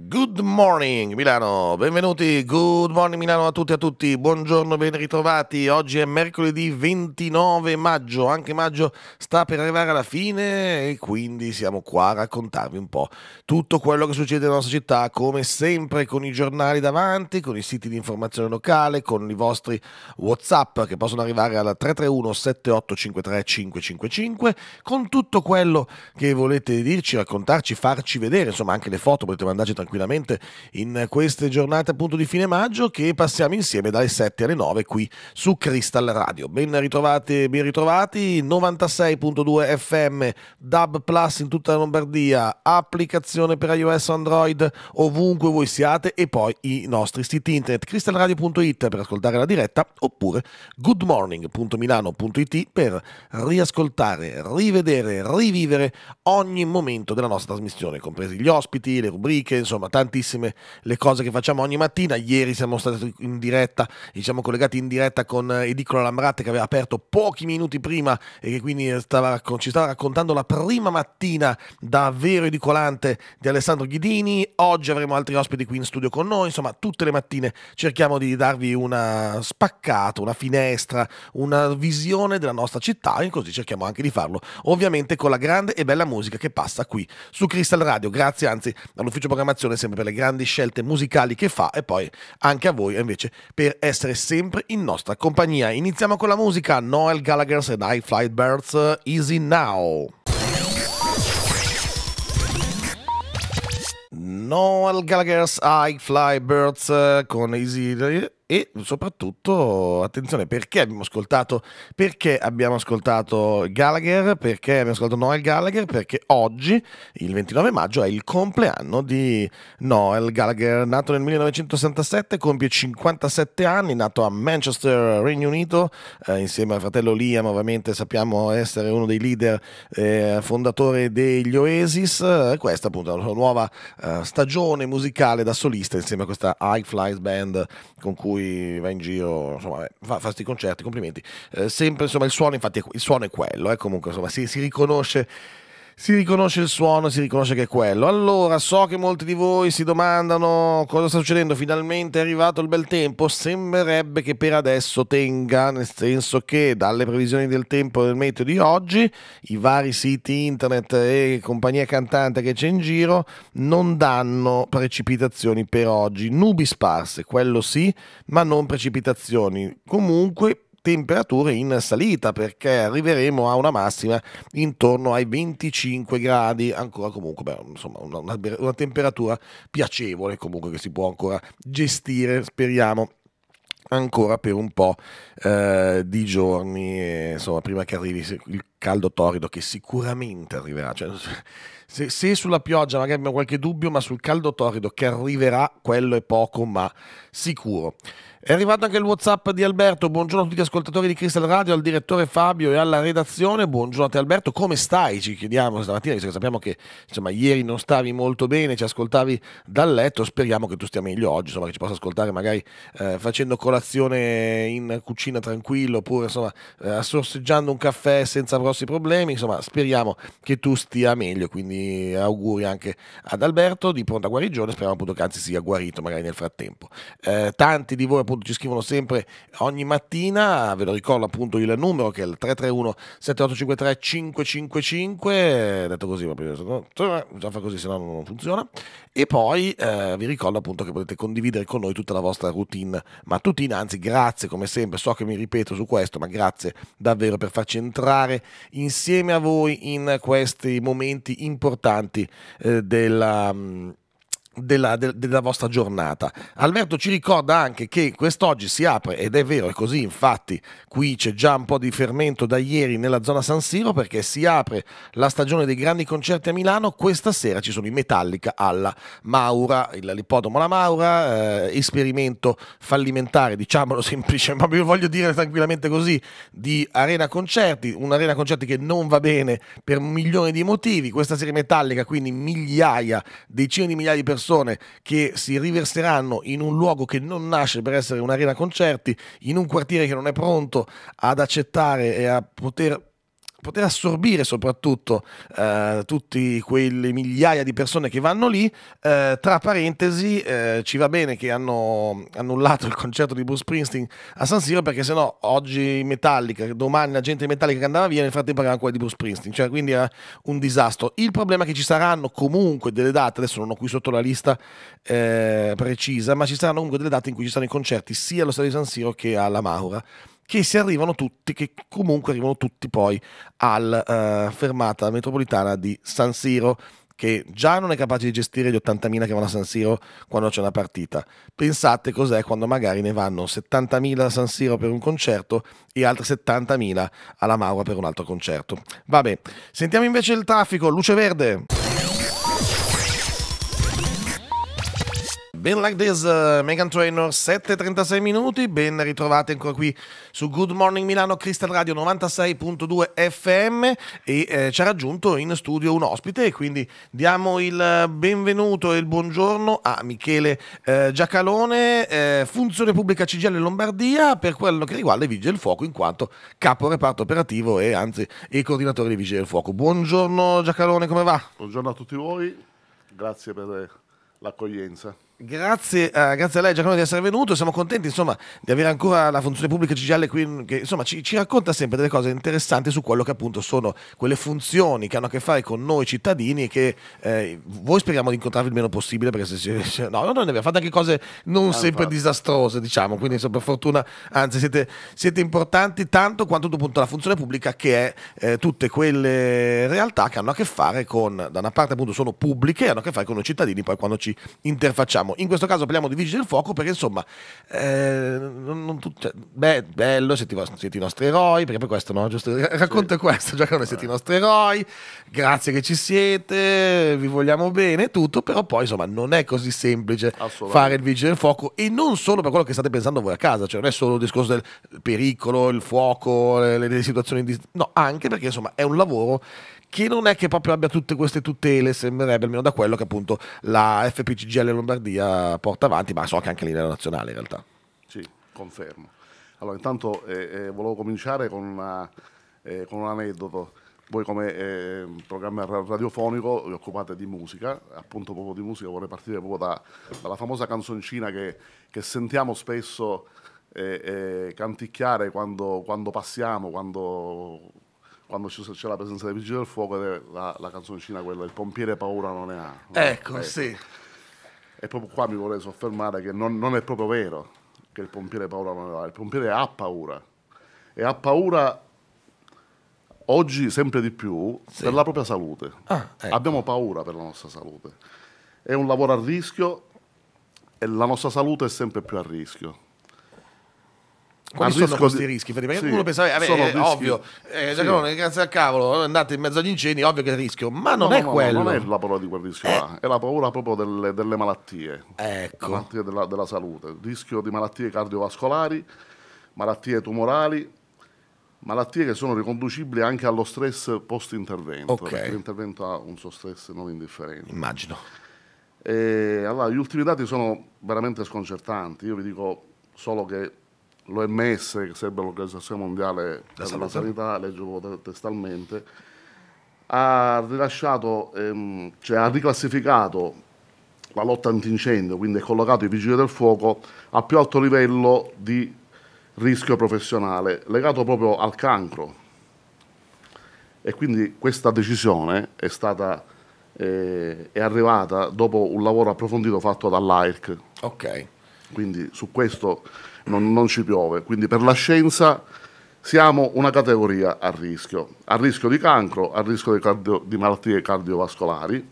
Good morning Milano, benvenuti, good morning Milano a tutti e a tutti, buongiorno, ben ritrovati, oggi è mercoledì 29 maggio, anche maggio sta per arrivare alla fine e quindi siamo qua a raccontarvi un po' tutto quello che succede nella nostra città, come sempre con i giornali davanti, con i siti di informazione locale, con i vostri Whatsapp che possono arrivare alla 331 7853 555, con tutto quello che volete dirci, raccontarci, farci vedere, insomma anche le foto potete mandarci tranquillamente tranquillamente in queste giornate appunto di fine maggio che passiamo insieme dalle 7 alle 9 qui su Crystal Radio. Ben ritrovati, ben ritrovati, 96.2 FM, DAB Plus in tutta la Lombardia, applicazione per iOS Android ovunque voi siate e poi i nostri siti internet crystalradio.it per ascoltare la diretta oppure goodmorning.milano.it per riascoltare, rivedere, rivivere ogni momento della nostra trasmissione, compresi gli ospiti, le rubriche, insomma tantissime le cose che facciamo ogni mattina. Ieri siamo stati in diretta, diciamo collegati in diretta con eh, Edicola Lambrate che aveva aperto pochi minuti prima e che quindi stava, ci stava raccontando la prima mattina davvero edicolante di Alessandro Ghidini. Oggi avremo altri ospiti qui in studio con noi, insomma tutte le mattine cerchiamo di darvi una spaccata, una finestra, una visione della nostra città e così cerchiamo anche di farlo ovviamente con la grande e bella musica che passa qui su Crystal Radio. Grazie anzi all'ufficio programmazione soddisfazione sempre per le grandi scelte musicali che fa e poi anche a voi invece per essere sempre in nostra compagnia. Iniziamo con la musica Noel Gallagher's and I Flight Birds Easy Now. Noel Gallagher's I Fly Birds con Easy e soprattutto attenzione perché abbiamo ascoltato perché abbiamo ascoltato Gallagher perché abbiamo ascoltato Noel Gallagher perché oggi il 29 maggio è il compleanno di Noel Gallagher nato nel 1967 compie 57 anni nato a Manchester Regno Unito eh, insieme al fratello Liam ovviamente sappiamo essere uno dei leader eh, fondatore degli Oasis eh, questa appunto è la sua nuova eh, stagione musicale da solista insieme a questa High Flies Band con cui va in giro, insomma, fa questi concerti, complimenti. Eh, sempre, insomma, il suono, infatti, il suono è quello, eh, comunque, insomma, si, si riconosce si riconosce il suono, si riconosce che è quello. Allora, so che molti di voi si domandano cosa sta succedendo, finalmente è arrivato il bel tempo, sembrerebbe che per adesso tenga, nel senso che dalle previsioni del tempo del meteo di oggi, i vari siti internet e compagnia cantante che c'è in giro non danno precipitazioni per oggi, nubi sparse, quello sì, ma non precipitazioni. Comunque temperature in salita perché arriveremo a una massima intorno ai 25 gradi, ancora comunque beh, insomma, una, una, una temperatura piacevole comunque che si può ancora gestire, speriamo ancora per un po' eh, di giorni, insomma, prima che arrivi il caldo torrido che sicuramente arriverà. Cioè, se, se, sulla pioggia magari abbiamo qualche dubbio, ma sul caldo torrido che arriverà, quello è poco, ma sicuro. È arrivato anche il WhatsApp di Alberto. Buongiorno a tutti gli ascoltatori di Crystal Radio, al direttore Fabio e alla redazione. Buongiorno a te Alberto, come stai? Ci chiediamo stamattina, visto che sappiamo che insomma, ieri non stavi molto bene, ci ascoltavi dal letto. Speriamo che tu stia meglio oggi, insomma, che ci possa ascoltare magari eh, facendo colazione in cucina tranquillo oppure insomma eh, assorseggiando un caffè senza grossi problemi. Insomma, speriamo che tu stia meglio. Quindi auguri anche ad Alberto di pronta guarigione. Speriamo appunto che anzi sia guarito magari nel frattempo. Eh, tanti di voi appunto appunto ci scrivono sempre ogni mattina, ve lo ricordo appunto il numero che è il 331 7853 555, detto così, cioè, già fa così se no non funziona, e poi eh, vi ricordo appunto che potete condividere con noi tutta la vostra routine mattutina, anzi grazie come sempre, so che mi ripeto su questo, ma grazie davvero per farci entrare insieme a voi in questi momenti importanti eh, della mm, della, de, della, vostra giornata. Alberto ci ricorda anche che quest'oggi si apre, ed è vero, è così infatti, qui c'è già un po' di fermento da ieri nella zona San Siro perché si apre la stagione dei grandi concerti a Milano, questa sera ci sono i Metallica alla Maura, l'ippodromo La Maura, eh, esperimento fallimentare, diciamolo semplice, ma vi voglio dire tranquillamente così, di Arena Concerti, un'Arena Concerti che non va bene per milioni di motivi, questa serie metallica quindi migliaia, decine di migliaia di persone persone che si riverseranno in un luogo che non nasce per essere un'arena concerti, in un quartiere che non è pronto ad accettare e a poter poter assorbire soprattutto eh, tutte quelle migliaia di persone che vanno lì. Eh, tra parentesi, eh, ci va bene che hanno annullato il concerto di Bruce Springsteen a San Siro perché sennò oggi Metallica, domani la gente Metallica che andava via, nel frattempo era quella di Bruce Springsteen, cioè quindi era un disastro. Il problema è che ci saranno comunque delle date, adesso non ho qui sotto la lista eh, precisa, ma ci saranno comunque delle date in cui ci saranno i concerti sia allo stadio di San Siro che alla Maura che si arrivano tutti, che comunque arrivano tutti poi alla uh, eh, fermata metropolitana di San Siro che già non è capace di gestire gli 80.000 che vanno a San Siro quando c'è una partita. Pensate cos'è quando magari ne vanno 70.000 a San Siro per un concerto e altri 70.000 alla Maura per un altro concerto. Vabbè, sentiamo invece il traffico, luce verde. Ben Like This, uh, Megan Trainor, 7.36 minuti, ben ritrovati ancora qui su Good Morning Milano, Crystal Radio 96.2 FM e eh, ci ha raggiunto in studio un ospite quindi diamo il benvenuto e il buongiorno a Michele eh, Giacalone, eh, funzione pubblica CGL Lombardia per quello che riguarda i Vigili del Fuoco in quanto capo reparto operativo e anzi il coordinatore dei Vigili del Fuoco. Buongiorno Giacalone, come va? Buongiorno a tutti voi, grazie per eh, l'accoglienza. Grazie, uh, grazie, a lei Giacomo di essere venuto, siamo contenti insomma, di avere ancora la funzione pubblica CGL qui, che insomma, ci, ci, racconta sempre delle cose interessanti su quello che appunto sono quelle funzioni che hanno a che fare con noi cittadini e che eh, voi speriamo di incontrarvi il meno possibile perché se, se, no, non ne abbiamo fate anche cose non ah, sempre infatti. disastrose diciamo, quindi insomma, per fortuna anzi siete, siete importanti tanto quanto appunto la funzione pubblica che è eh, tutte quelle realtà che hanno a che fare con, da una parte appunto sono pubbliche e hanno a che fare con noi cittadini poi quando ci interfacciamo parliamo? In questo caso parliamo di Vigili del Fuoco perché insomma, eh, non, non tutto, beh, bello, siete i, siete i, nostri eroi, perché per questo, no? Giusto, racconta sì. questo, Giacone, siete i eh. nostri eroi, grazie che ci siete, vi vogliamo bene, tutto, però poi insomma non è così semplice fare il Vigili del Fuoco e non solo per quello che state pensando voi a casa, cioè non è solo il discorso del pericolo, il fuoco, le, le situazioni di... No, anche perché insomma è un lavoro che non è che proprio abbia tutte queste tutele, sembrerebbe almeno da quello che appunto la FPCGL Lombardia porta avanti, ma so che anche a livello nazionale in realtà. Sì, confermo. Allora, intanto eh, eh, volevo cominciare con, una, eh, con, un aneddoto. Voi come eh, programma radiofonico vi occupate di musica, appunto proprio di musica vorrei partire proprio da, dalla famosa canzoncina che, che sentiamo spesso eh, eh, canticchiare quando, quando passiamo, quando quando c'è la presenza dei vigili del fuoco la, la canzoncina quella il pompiere paura non ne ha ecco no? Ecco. sì e proprio qua mi vorrei soffermare che non, non, è proprio vero che il pompiere paura non ne ha il pompiere ha paura e ha paura oggi sempre di più sì. per la propria salute ah, ecco. abbiamo paura per la nostra salute è un lavoro a rischio e la nostra salute è sempre più a rischio quali sono questi rischi? Perché sì, uno pensava, vabbè, è eh, rischi... ovvio, eh, sì. no, grazie al cavolo, andate in mezzo agli incendi, ovvio che è il rischio, ma non no, è no, quello. non è la paura di quel rischio eh. là, è la paura proprio delle, delle malattie, ecco. malattie della, della, salute, rischio di malattie cardiovascolari, malattie tumorali, malattie che sono riconducibili anche allo stress post-intervento, okay. perché l'intervento ha un suo stress non indifferente. Immagino. E, eh, allora, gli ultimi dati sono veramente sconcertanti, io vi dico solo che l'OMS, che sarebbe l'Organizzazione Mondiale della la Sanità, leggevo testualmente, ha rilasciato, ehm, cioè ha riclassificato la lotta antincendio, quindi ha collocato i vigili del fuoco a più alto livello di rischio professionale, legato proprio al cancro. E quindi questa decisione è stata eh, è arrivata dopo un lavoro approfondito fatto dall'AIRC. Ok quindi su questo non, non ci piove. Quindi per la scienza siamo una categoria a rischio, a rischio di cancro, a rischio di, cardio, di malattie cardiovascolari,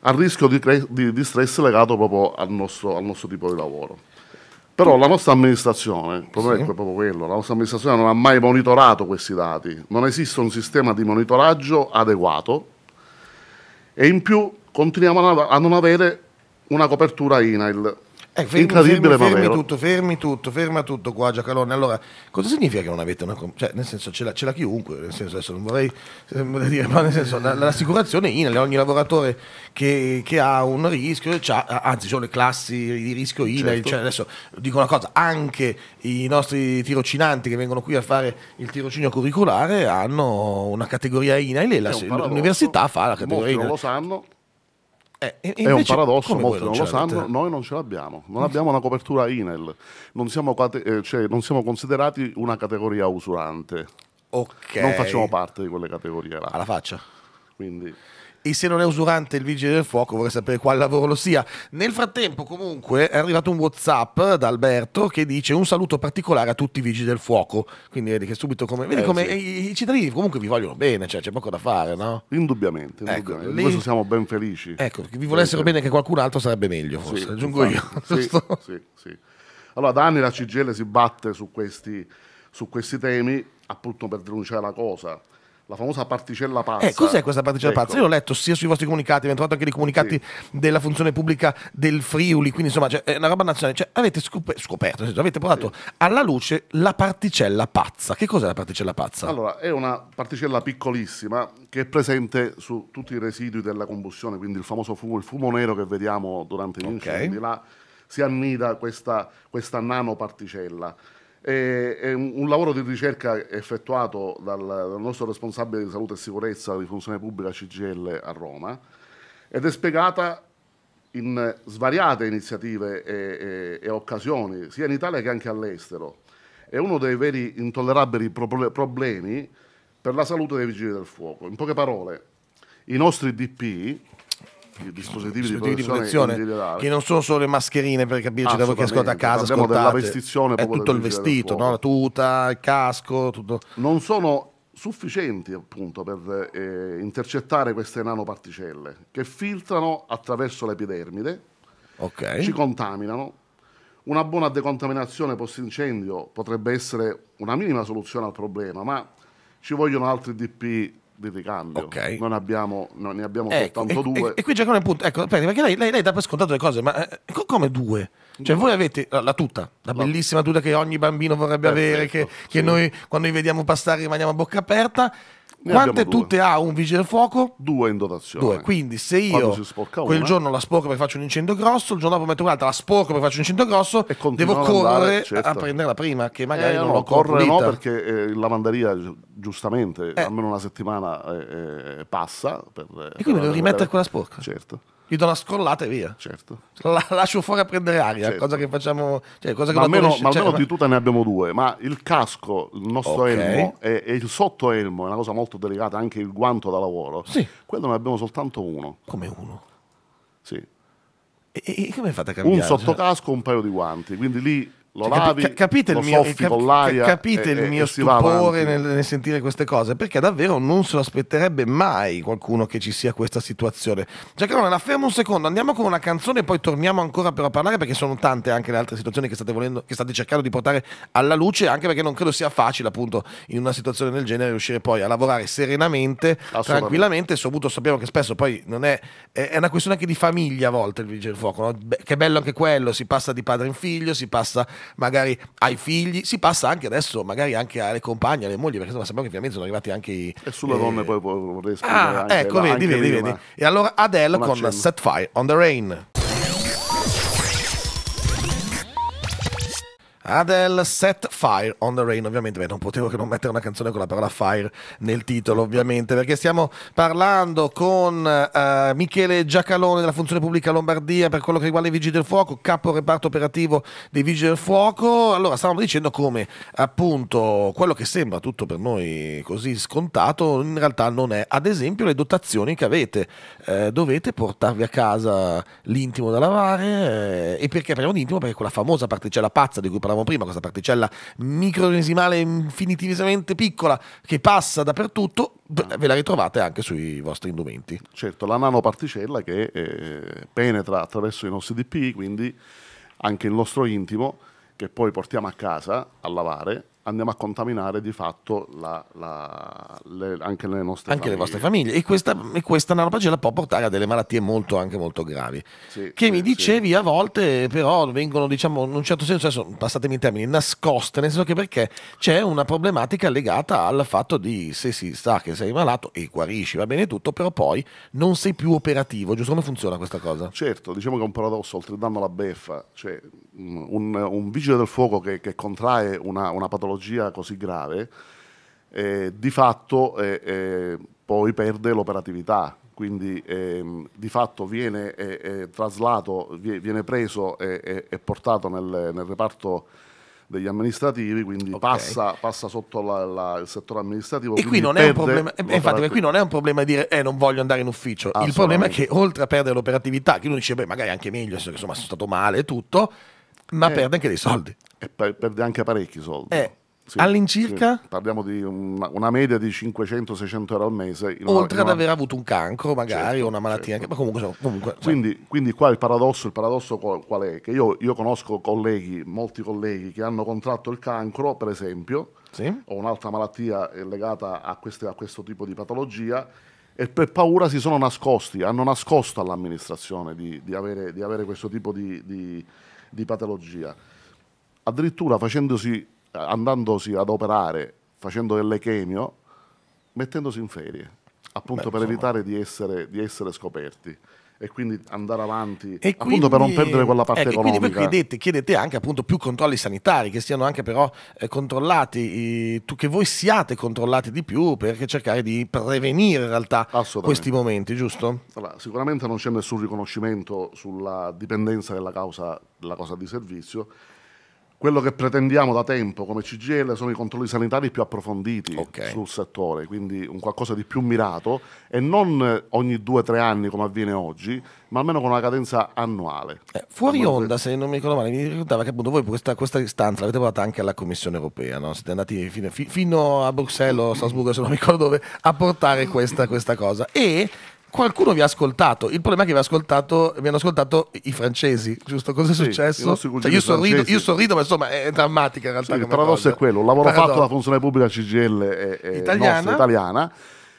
a rischio di, di, di stress legato proprio al nostro, al nostro, tipo di lavoro. Però la nostra amministrazione, il problema sì. è proprio quello, la nostra amministrazione non ha mai monitorato questi dati, non esiste un sistema di monitoraggio adeguato e in più continuiamo a non avere una copertura INAIL eh, fermi, Incredibile, fermi, fermi tutto, fermi tutto, ferma tutto qua Giacalone. Allora, cosa significa che non avete una... Cioè, nel senso, ce l'ha, ce l'ha chiunque, nel senso, adesso non vorrei, eh, vorrei dire, ma nel senso, la, l'assicurazione INAL, ogni lavoratore che, che ha un rischio, anzi, sono le classi di rischio INAL, certo. cioè, adesso dico una cosa, anche i nostri tirocinanti che vengono qui a fare il tirocinio curriculare hanno una categoria INAL e la, l'università fa la categoria Molti non lo sanno. Eh, è un paradosso, molti non, lo sanno, noi non ce l'abbiamo, non abbiamo una copertura INEL, non siamo, eh, cioè, non siamo considerati una categoria usurante, okay. non facciamo parte di quelle categorie là. Alla faccia. Quindi e se non è usurante il vigile del fuoco vorrei sapere quale lavoro lo sia. Nel frattempo comunque è arrivato un Whatsapp da Alberto che dice un saluto particolare a tutti i vigili del fuoco, quindi vedi che subito come, vedi eh, come sì. i, i, cittadini comunque vi vogliono bene, cioè c'è poco da fare, no? Indubbiamente, ecco, indubbiamente. Ecco, questo siamo ben felici. Ecco, che vi volessero bene che qualcun altro sarebbe meglio, forse, sì, aggiungo esatto. io. Sì, sì, sì. Allora da anni la CGL si batte su questi, su questi temi appunto per denunciare la cosa la famosa particella pazza. Eh, cos'è questa particella ecco. pazza? Io l'ho letto sia sui vostri comunicati, abbiamo trovato anche dei comunicati sì. della funzione pubblica del Friuli, quindi insomma cioè, è una roba nazionale. Cioè, avete scop- scoperto, senso, avete portato sì. alla luce la particella pazza. Che cos'è la particella pazza? Allora, è una particella piccolissima che è presente su tutti i residui della combustione, quindi il famoso fumo, il fumo nero che vediamo durante gli okay. incendi. Là si annida questa, questa nanoparticella è un lavoro di ricerca effettuato dal, dal nostro responsabile di salute e sicurezza di funzione pubblica CGL a Roma ed è spiegata in svariate iniziative e, e, e, occasioni, sia in Italia che anche all'estero. È uno dei veri intollerabili problemi per la salute dei vigili del fuoco. In poche parole, i nostri DP dispositivi, dispositivi di protezione, di protezione che non sono solo le mascherine per capirci da voi che ascolta a casa parliamo della vestizione è tutto il vestito no? la tuta il casco tutto. non sono sufficienti appunto per eh, intercettare queste nanoparticelle che filtrano attraverso l'epidermide okay. ci contaminano una buona decontaminazione post incendio potrebbe essere una minima soluzione al problema ma ci vogliono altri DP di ricambio. Okay. Non abbiamo, no, ne abbiamo ecco, soltanto e, due. E, e qui Giacomo il punto, ecco, perché lei, lei, lei, dà per scontato le cose, ma eh, come due? Cioè no. voi avete la, la tuta, la, la bellissima tuta che ogni bambino vorrebbe Perfetto, eh, avere, ecco, che, che sì. noi quando li vediamo passare rimaniamo a bocca aperta quante tutte ha un vigile del fuoco? Due in dotazione. Due. Quindi se io quel una, giorno la sporco perché faccio un incendio grosso, il giorno dopo metto un'altra, la sporco perché faccio un incendio grosso, devo correre andare, certo. a prendere la prima, che magari eh, non no, l'ho correre no, perché eh, la mandaria giustamente eh. almeno una settimana eh, eh, passa. Per, eh, e quindi devo rimettere quella sporca. Certo gli do una scrollata e via. Certo. La lascio fuori a prendere aria, certo. cosa che facciamo... Cioè, cosa che ma almeno, ma cioè, almeno di tuta ne abbiamo due, ma il casco, il nostro okay. elmo e, e il sottoelmo, è una cosa molto delicata, anche il guanto da lavoro. Sì. Quello ne abbiamo soltanto uno. Come uno? Sì. E, e come fate a cambiare? Un sottocasco, un paio di guanti, quindi lì lo cioè, lavi, cap- capite lo il mio, soffi cap- con l'aria capite e, il mio stupore nel, nel, sentire queste cose perché davvero non se lo aspetterebbe mai qualcuno che ci sia questa situazione Giacalone la fermo un secondo andiamo con una canzone e poi torniamo ancora per parlare perché sono tante anche le altre situazioni che state, volendo, che state cercando di portare alla luce anche perché non credo sia facile appunto in una situazione del genere riuscire poi a lavorare serenamente tranquillamente soprattutto sappiamo che spesso poi non è è una questione anche di famiglia a volte il vigile del fuoco no? che bello anche quello si passa di padre in figlio si passa magari ai figli, si passa anche adesso magari anche alle compagne, alle mogli, perché insomma sappiamo che finalmente sono arrivati anche i... E sulle eh... donne poi vorrei ah, scrivere ah, anche, Ecco, la, vedi, vedi, vedi. E allora Adele con Set Fire on the Rain. Adele Set Fire on the Rain, ovviamente, beh, non potevo che non mettere una canzone con la parola fire nel titolo, ovviamente, perché stiamo parlando con uh, Michele Giacalone della Funzione Pubblica Lombardia per quello che riguarda i Vigili del Fuoco, capo reparto operativo dei Vigili del Fuoco. Allora, stavamo dicendo come appunto quello che sembra tutto per noi così scontato, in realtà non è. Ad esempio, le dotazioni che avete, eh, dovete portarvi a casa l'intimo da lavare eh, e perché parliamo di intimo? Perché quella famosa particella pazza di cui parlavamo dicevamo prima, questa particella micronesimale infinitivissimamente piccola che passa dappertutto, ah. ve la ritrovate anche sui vostri indumenti. Certo, la nanoparticella che eh, penetra attraverso i nostri DPI, quindi anche il nostro intimo, che poi portiamo a casa a lavare andiamo a contaminare di fatto la, la, le, anche le nostre anche famiglie. le vostre famiglie e questa, e questa analogia può portare a delle malattie molto anche molto gravi sì, che sì, mi dicevi sì. a volte però vengono diciamo in un certo senso adesso passatemi i termini nascoste nel senso che perché c'è una problematica legata al fatto di se si sa che sei malato e guarisci va bene tutto però poi non sei più operativo giusto come funziona questa cosa? certo diciamo che è un paradosso oltre il danno alla beffa cioè Mm, un, un, vigile del fuoco che, che contrae una, una, patologia così grave, eh, di fatto eh, eh poi perde l'operatività, quindi ehm, di fatto viene eh, eh, traslato, viene preso e, portato nel, nel reparto degli amministrativi, quindi okay. passa, passa, sotto la, la, il settore amministrativo. E qui non, è un problema, infatti, qui non è un problema di dire eh, non voglio andare in ufficio. Il problema è che oltre a perdere l'operatività, che uno dice beh magari anche meglio, insomma sono stato male e tutto, ma eh, perde anche dei soldi. E eh, perde anche parecchi soldi. Eh, sì, All'incirca? Sì. Parliamo di una, una media di 500-600 euro al mese. In Una, Oltre ad una... aver avuto un cancro, magari, certo, o una malattia, certo. ma comunque. comunque cioè quindi, quindi, qua il paradosso, il paradosso qual è? Che io, io, conosco colleghi, molti colleghi che hanno contratto il cancro, per esempio, sì. o un'altra malattia legata a, queste, a questo tipo di patologia, e per paura si sono nascosti, hanno nascosto all'amministrazione di, di, avere, di avere questo tipo di, di di patologia. Addirittura facendosi, andandosi ad operare, facendo delle chemio, mettendosi in ferie, appunto Beh, per insomma. evitare di essere, di essere scoperti e quindi andare avanti e appunto quindi, per non perdere quella parte ecco, economica. Quindi poi chiedete, chiedete, anche appunto più controlli sanitari che siano anche però eh, controllati, eh, tu, che voi siate controllati di più per cercare di prevenire in realtà questi momenti, giusto? Allora, sicuramente non c'è nessun riconoscimento sulla dipendenza della causa, della causa di servizio quello che pretendiamo da tempo come CGL sono i controlli sanitari più approfonditi okay. sul settore, quindi un qualcosa di più mirato e non ogni due o tre anni come avviene oggi, ma almeno con una cadenza annuale. Eh, fuori onda, se non mi ricordo male, mi ricordava che appunto voi questa, questa istanza l'avete portata anche alla Commissione europea, no? siete andati fino, fino a Bruxelles o a Strasburgo, se non mi ricordo dove, a portare questa, questa cosa. E qualcuno vi ha ascoltato. Il problema è che vi, ascoltato, vi hanno ascoltato i francesi, giusto? Cosa è sì, successo? Cioè, io, sorrido, io, sorrido, ma insomma è drammatica in realtà. Sì, il paradosso è quello: il lavoro Paradox. fatto dalla funzione pubblica CGL è, è italiana. Nostra, italiana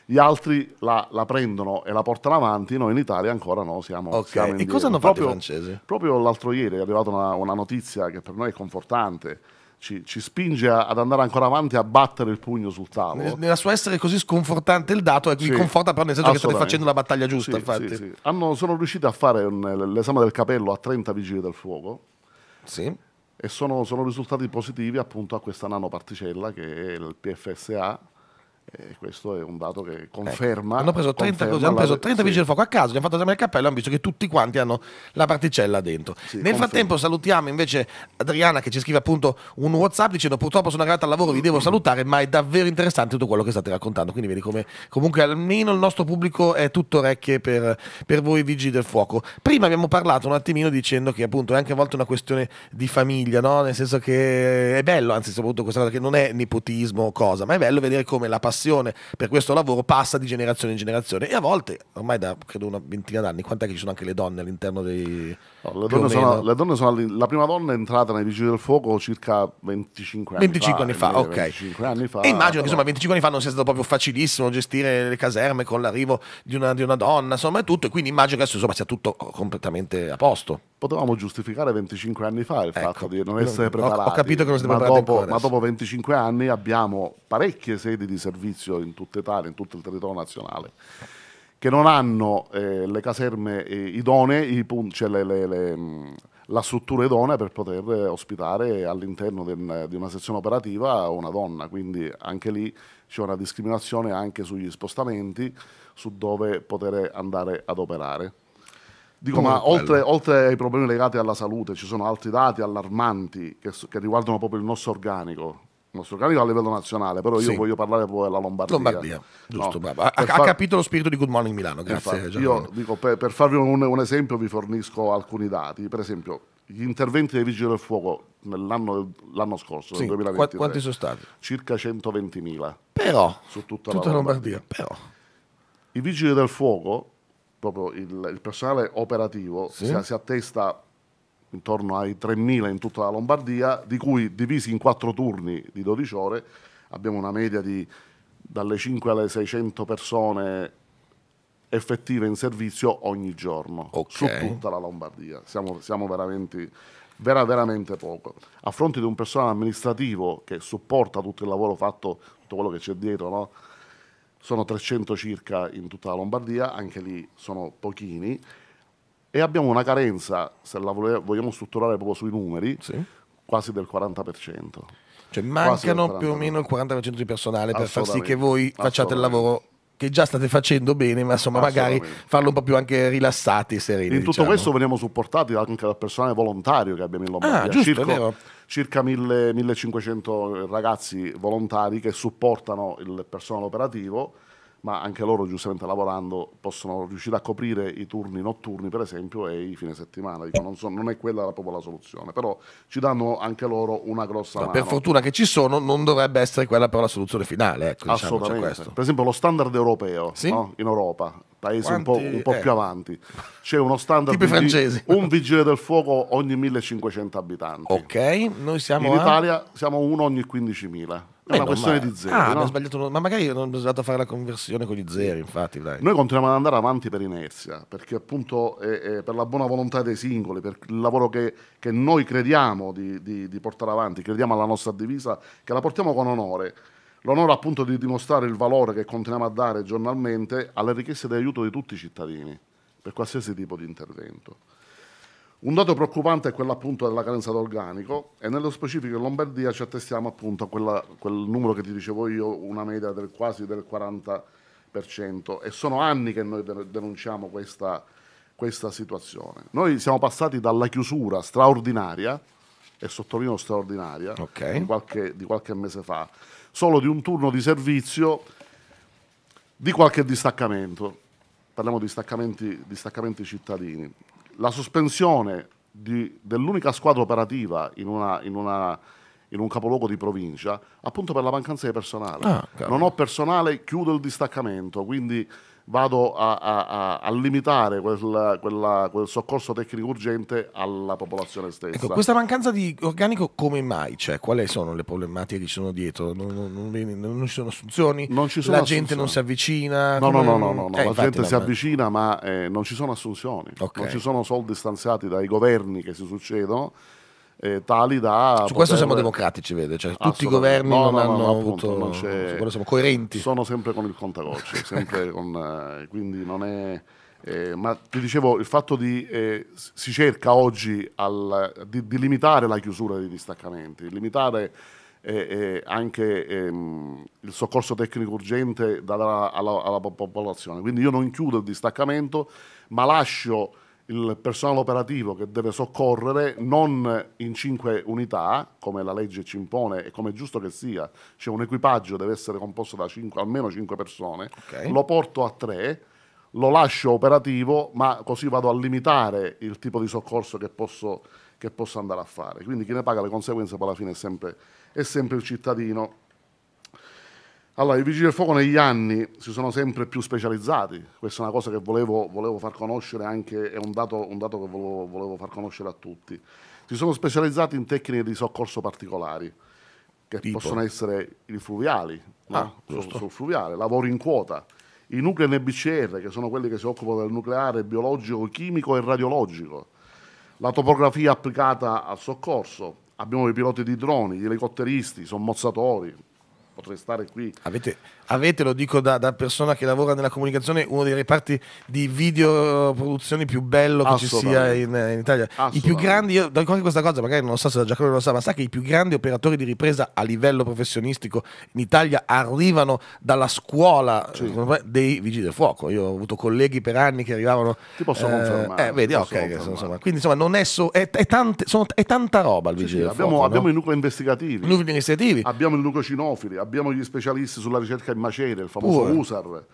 gli altri la, la, prendono e la portano avanti, noi in Italia ancora no, siamo, okay. siamo indietro. E cosa hanno fatto proprio, i francesi? Proprio l'altro ieri è arrivata una, una notizia che per noi è confortante, ci, ci spinge a, ad andare ancora avanti a battere il pugno sul tavolo. Nella sua essere così sconfortante il dato, ecco, sì, mi conforta però nel senso che state facendo la battaglia giusta. Sì, infatti. Sì, Hanno, sono riusciti a fare l'esame del capello a 30 vigili del fuoco. Sì. E sono, sono risultati positivi appunto a questa nanoparticella che è il PFSA, e questo è un dato che conferma. Ecco. Eh, hanno preso 30, conferma hanno preso 30 la... vigili del fuoco a caso, gli hanno fatto esame il cappello e hanno visto che tutti quanti hanno la particella dentro. Sì, Nel conferma. frattempo salutiamo invece Adriana che ci scrive appunto un WhatsApp dicendo purtroppo sono arrivato al lavoro, vi devo mm. salutare, ma è davvero interessante tutto quello che state raccontando. Quindi vedi come comunque almeno il nostro pubblico è tutto orecchie per, per voi vigili del fuoco. Prima abbiamo parlato un attimino dicendo che appunto è anche a volte una questione di famiglia, no? Nel senso che è bello, anzi soprattutto questa cosa che non è nipotismo o cosa, ma è bello vedere come la passione passione per questo lavoro passa di generazione in generazione e a volte, ormai da credo una ventina d'anni, quant'è che ci sono anche le donne all'interno dei... No, le, donne sono, le, donne sono, la prima donna è entrata nei Vigili del Fuoco circa 25 anni 25 anni fa, anni fa ok. 25 anni fa. E immagino che insomma 25 anni fa non sia stato proprio facilissimo gestire le caserme con l'arrivo di una, di una donna, insomma è tutto, e quindi immagino che adesso insomma sia tutto completamente a posto. Potevamo giustificare 25 anni fa il ecco, fatto di non essere preparati. Ho, ho capito che non siete ma preparati dopo, Ma dopo 25 anni abbiamo parecchie sedi di servizio servizio in tutta Italia, in tutto il territorio nazionale, che non hanno eh, le caserme eh, idonee, i, cioè le, le, le, mm, la struttura idonea per poter eh, ospitare all'interno di una sezione operativa una donna, quindi anche lì c'è una discriminazione anche sugli spostamenti, su dove poter andare ad operare. Dico, ma oltre, oltre, ai problemi legati alla salute, ci sono altri dati allarmanti che, che riguardano proprio il nostro organico il nostro carico a livello nazionale, però io sì. voglio parlare poi della Lombardia. Lombardia, giusto, no, ha, ha far... capito lo spirito di Good Morning Milano, grazie. Infatti, io dico, per, per farvi un, un, esempio vi fornisco alcuni dati, per esempio gli interventi dei Vigili del Fuoco nell'anno l'anno scorso, sì, nel 2023. Quanti sono stati? Circa 120.000. Però, su tutta, tutta la Lombardia. Lombardia. Però. I Vigili del Fuoco, proprio il, il personale operativo, sì. si, si attesta intorno ai 3.000 in tutta la Lombardia, di cui divisi in quattro turni di 12 ore abbiamo una media di dalle 5 alle 600 persone effettive in servizio ogni giorno okay. su tutta la Lombardia. Siamo, siamo veramente, vera, veramente poco. A fronte di un personale amministrativo che supporta tutto il lavoro fatto, tutto quello che c'è dietro, no? sono 300 circa in tutta la Lombardia, anche lì sono pochini e abbiamo una carenza, se la vogliamo strutturare proprio sui numeri, sì. quasi del 40%. Cioè mancano più o meno il 40% di personale per far sì che voi facciate il lavoro che già state facendo bene, ma insomma magari farlo un po' più anche rilassati e sereni. In tutto diciamo. questo veniamo supportati anche dal personale volontario che abbiamo in Lombardia, ah, giusto, circa, circa 1000, 1500 ragazzi volontari che supportano il personale operativo ma anche loro giustamente lavorando possono riuscire a coprire i turni notturni per esempio e i fine settimana, Dico, non, so, non, è quella proprio la soluzione, però ci danno anche loro una grossa ma mano. Per fortuna che ci sono, non dovrebbe essere quella però la soluzione finale, ecco, diciamo, Assolutamente. Diciamo, per esempio lo standard europeo sì? no? in Europa, paesi Quanti... un po', un po eh. più avanti, c'è uno standard tipo di un vigile del fuoco ogni 1500 abitanti. Ok, noi siamo... In a... Italia siamo uno ogni 15.000 è una questione ma... di zero. Ah, no? sbagliato, ma magari non ho bisognato fare la conversione con gli zeri, infatti. Dai. Noi continuiamo ad andare avanti per inerzia, perché appunto è, è per la buona volontà dei singoli, per il lavoro che, che noi crediamo di, di, di portare avanti, crediamo alla nostra divisa, che la portiamo con onore. L'onore appunto di dimostrare il valore che continuiamo a dare giornalmente alle richieste di aiuto di tutti i cittadini, per qualsiasi tipo di intervento. Un dato preoccupante è quello appunto della carenza d'organico e nello specifico in Lombardia ci attestiamo appunto a quella, quel numero che ti dicevo io, una media del quasi del 40% e sono anni che noi denunciamo questa, questa situazione. Noi siamo passati dalla chiusura straordinaria, e sottolineo straordinaria, okay. di, qualche, di qualche mese fa, solo di un turno di servizio di qualche distaccamento, parliamo di distaccamenti, distaccamenti cittadini la sospensione dell'unica squadra operativa in, una, in, una, in, un capoluogo di provincia appunto per la mancanza di personale. Ah, non ho personale, chiudo il distaccamento, quindi vado a, a, a limitare quel, quella, quel, soccorso tecnico urgente alla popolazione stessa. Ecco, questa mancanza di organico come mai c'è? Cioè, quali sono le problematiche che ci sono dietro? Non, non, non ci sono assunzioni? Non ci sono la assunzioni. gente non si avvicina? No, come... no, no, no, no, no. Eh, la gente non... si avvicina ma eh, non ci sono assunzioni, okay. non ci sono soldi stanziati dai governi che si succedono eh, tali da... Su poter... questo siamo democratici, vede, cioè, tutti i governi no, non no, hanno no, avuto... Non su siamo coerenti. Sono sempre con il contagoccio, sempre con... Eh, quindi non è... Eh, ma ti dicevo, il fatto di eh, si cerca oggi al, di, di, limitare la chiusura dei distaccamenti, di limitare eh, eh, anche ehm, il soccorso tecnico urgente dalla, alla, alla popolazione. Quindi io non chiudo il distaccamento, ma lascio il personale operativo che deve soccorrere non in cinque unità, come la legge ci impone e come è giusto che sia, cioè un equipaggio deve essere composto da cinque, almeno cinque persone, okay. lo porto a tre, lo lascio operativo, ma così vado a limitare il tipo di soccorso che posso, che posso andare a fare. Quindi chi ne paga le conseguenze poi alla fine è sempre, è sempre il cittadino allora, i vigili del fuoco negli anni si sono sempre più specializzati, questa è una cosa che volevo, volevo far conoscere anche, è un dato, un dato che volevo, volevo, far conoscere a tutti. Si sono specializzati in tecniche di soccorso particolari, che tipo. possono essere i fluviali, ah, no? sul, sul fluviale, lavori in quota, i nuclei NBCR, che sono quelli che si occupano del nucleare biologico, chimico e radiologico, la topografia applicata al soccorso, abbiamo i piloti di droni, gli elicotteristi, i sommozzatori, potrei stare qui. Avete, avete lo dico da, da, persona che lavora nella comunicazione, uno dei reparti di videoproduzioni più bello che ci sia in, in Italia. I più grandi, io dico anche questa cosa, magari non so se Giacomo lo sa, ma sa che i più grandi operatori di ripresa a livello professionistico in Italia arrivano dalla scuola sì. dei vigili del fuoco. Io ho avuto colleghi per anni che arrivavano... Ti posso eh, confermare. Eh, vedi, ok, insomma. Quindi insomma non è, so, è, è, tante, sono, è tanta roba il vigile sì, del abbiamo, fuoco. Abbiamo no? i nuclei investigativi. Nuclei investigativi. Abbiamo il nucleo cinofili, abbiamo gli specialisti sulla ricerca in macerie, il famoso Pure. USAR,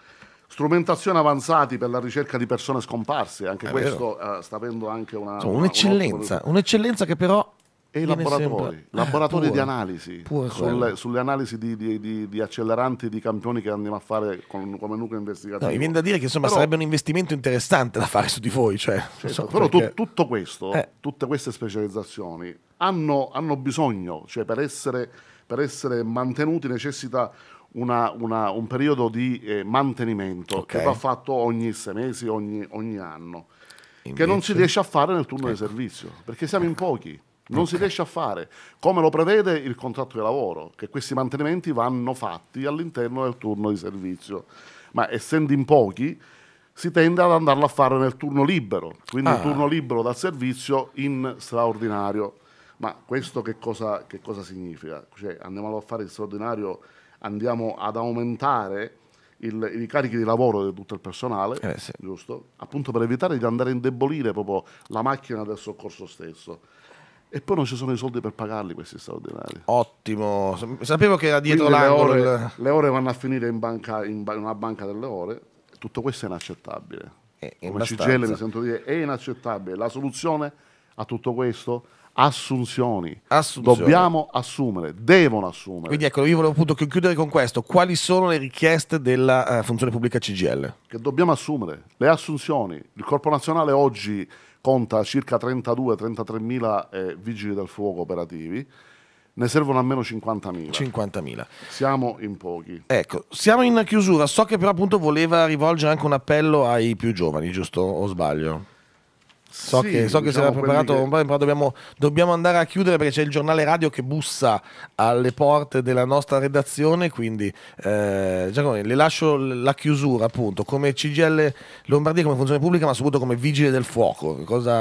strumentazioni avanzati per la ricerca di persone scomparse, anche È questo uh, sta avendo anche una... Insomma, un'eccellenza, un un'eccellenza che però e i laboratori, eh, laboratori ah, di analisi, Pure, sulle, sulle, analisi di, di, di, di, acceleranti di campioni che andiamo a fare con, come nucleo investigativo. No, mi viene da dire che insomma però, sarebbe un investimento interessante da fare su di voi. Cioè, certo, so, però perché... tu, tutto questo, eh. tutte queste specializzazioni hanno, hanno bisogno, cioè per essere per essere mantenuti necessita una, una, un periodo di eh, mantenimento okay. che va fatto ogni sei mesi, ogni, ogni anno, Invece... che non si riesce a fare nel turno ecco. di servizio, perché siamo in ecco. pochi. Non okay. si riesce a fare, come lo prevede il contratto di lavoro, che questi mantenimenti vanno fatti all'interno del turno di servizio. Ma essendo in pochi, si tende ad andarlo a fare nel turno libero, quindi ah. il turno libero dal servizio in straordinario. Ma questo che cosa, che cosa significa? Cioè, andiamo a fare il straordinario, andiamo ad aumentare il, i carichi di lavoro di tutto il personale, eh sì. giusto? Appunto per evitare di andare a indebolire proprio la macchina del soccorso stesso. E poi non ci sono i soldi per pagarli questi straordinari. Ottimo, sapevo che era dietro l'angolo. Le, il... le, ore vanno a finire in, banca, in ba una banca delle ore, tutto questo è inaccettabile. Eh, è Come CGL mi sento dire, è inaccettabile. La soluzione a tutto questo assunzioni. assunzioni. Dobbiamo assumere, devono assumere. Quindi ecco, io volevo appunto chiudere con questo. Quali sono le richieste della eh, funzione pubblica CGL? Che dobbiamo assumere, le assunzioni. Il Corpo Nazionale oggi conta circa 32-33 mila eh, vigili del fuoco operativi ne servono almeno 50.000. 50.000. Siamo in pochi. Ecco, siamo in chiusura. So che però appunto voleva rivolgere anche un appello ai più giovani, giusto o sbaglio? So sì, che, so che si era diciamo preparato che... un po', però dobbiamo, dobbiamo, andare a chiudere perché c'è il giornale radio che bussa alle porte della nostra redazione, quindi eh, Giacone, le lascio la chiusura appunto, come CGL Lombardia, come funzione pubblica, ma soprattutto come vigile del fuoco, cosa,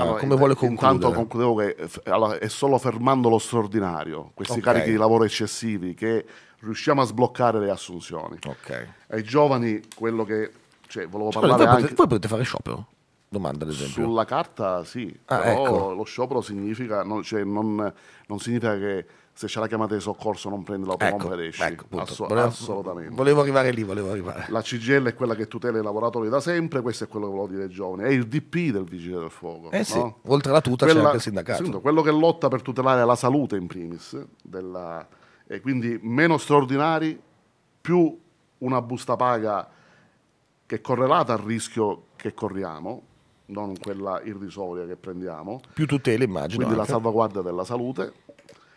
allora, come in, vuole concludere? Intanto concludevo che allora, è solo fermando lo straordinario, questi okay. carichi di lavoro eccessivi, che riusciamo a sbloccare le assunzioni. Okay. Ai giovani quello che... Cioè, volevo cioè, parlare voi, anche... potete, voi potete fare sciopero? domanda ad esempio? Sulla carta sì, ah, però ecco. lo sciopero significa, non, cioè, non, non significa che se c'è la chiamata di soccorso non prendi la ed Ecco, ecco Asso- volevo, assolutamente. Volevo arrivare lì, volevo arrivare. La CGL è quella che tutela i lavoratori da sempre, questo è quello che volevo dire ai giovani, è il DP del Vigile del Fuoco. Eh sì, no? oltre alla tuta quella, c'è anche il sindacato. Sì, quello che lotta per tutelare la salute in primis, della, e quindi meno straordinari, più una busta paga che è correlata al rischio che corriamo, non quella irrisoria che prendiamo. Più tutele immagino. Quindi anche. la salvaguardia della salute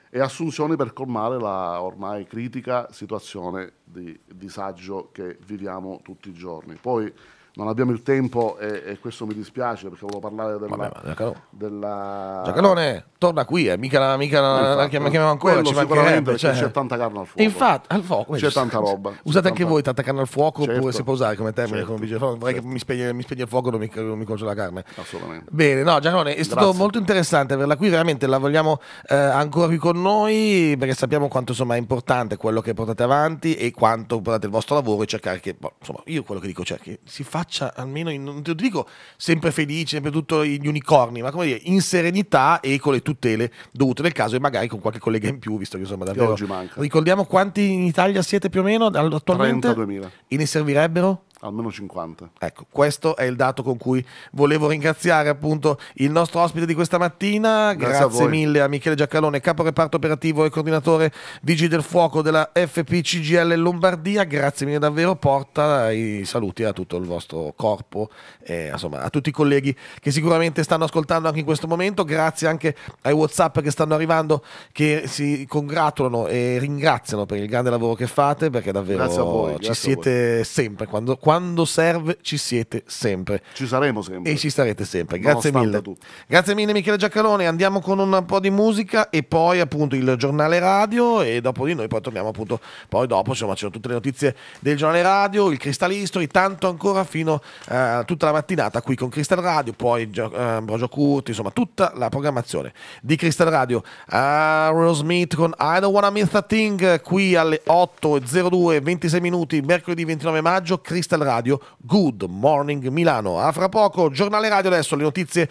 e assunzioni per colmare la ormai critica situazione di disagio che viviamo tutti i giorni. Poi non abbiamo il tempo e, e, questo mi dispiace perché volevo parlare della... Vabbè, Giacalone. della... Giacalone, torna qui, eh. mica, mica infatti, la chiamiamo ancora, ci mancherebbe. Cioè... C'è tanta carne al fuoco. Infatti, al fuoco. C'è, c'è tanta roba. Usate tanta... anche voi tanta carne al fuoco, certo. si può usare come termine, certo. come certo. vorrei che certo. mi spegne, mi spegne, il fuoco, non mi, non mi la carne. Assolutamente. Bene, no Giacalone, è Grazie. stato molto interessante averla qui, veramente la vogliamo eh, ancora qui con noi perché sappiamo quanto insomma, è importante quello che portate avanti e quanto portate il vostro lavoro e cercare che, boh, insomma, io quello che dico, cioè che si faccia faccia, almeno in, non ti dico sempre felice, sempre tutto gli unicorni, ma come dire, in serenità e con le tutele dovute nel caso e magari con qualche collega in più, visto che insomma davvero... oggi manca. Ricordiamo quanti in Italia siete più o meno attualmente? 32.000. E ne servirebbero? Almeno 50. Ecco, questo è il dato con cui volevo ringraziare appunto il nostro ospite di questa mattina. Grazie, Grazie a mille a Michele Giacalone, capo reparto operativo e coordinatore Vigili del Fuoco della FPCGL Lombardia. Grazie mille davvero, porta i saluti a tutto il vostro corpo e insomma a tutti i colleghi che sicuramente stanno ascoltando anche in questo momento. Grazie anche ai WhatsApp che stanno arrivando, che si congratulano e ringraziano per il grande lavoro che fate perché davvero ci Grazie siete sempre quando, quando quando serve ci siete sempre. Ci saremo sempre. E ci starete sempre. Grazie mille. Grazie mille Michele Giacalone, andiamo con un po' di musica e poi appunto il giornale radio e dopo di noi poi torniamo appunto, poi dopo insomma ci sono tutte le notizie del giornale radio, il Crystal History, tanto ancora fino a uh, eh, tutta la mattinata qui con Cristal Radio, poi eh, Ambrogio uh, Curti, insomma tutta la programmazione di Cristal Radio. Uh, Rose con I Don't Wanna Miss a Thing qui alle 8.02, 26 minuti, mercoledì 29 maggio, Cristal Digital Radio Good Morning Milano. A fra poco, giornale radio adesso, le notizie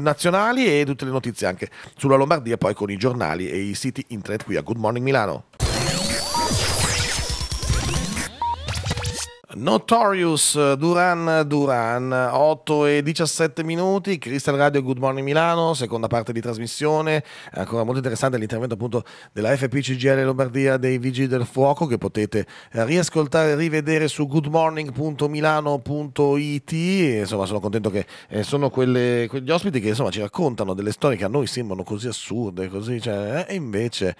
nazionali e tutte le notizie anche sulla Lombardia, poi con i giornali e i siti internet qui a Good Morning Milano. Notorious Duran Duran, 8 e 17 minuti, Crystal Radio Good Morning Milano, seconda parte di trasmissione, ancora molto interessante l'intervento appunto della FPCGL Lombardia dei Vigili del Fuoco che potete riascoltare e rivedere su goodmorning.milano.it, insomma sono contento che eh, sono quelle, quegli ospiti che insomma ci raccontano delle storie che a noi sembrano così assurde, così, cioè, eh, e invece